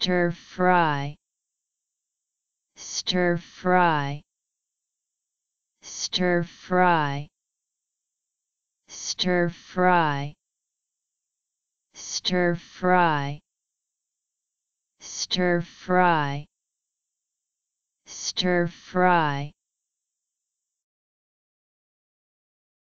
Stir fry. Stir fry. Stir fry. Stir fry. Stir fry. Stir fry. Stir fry.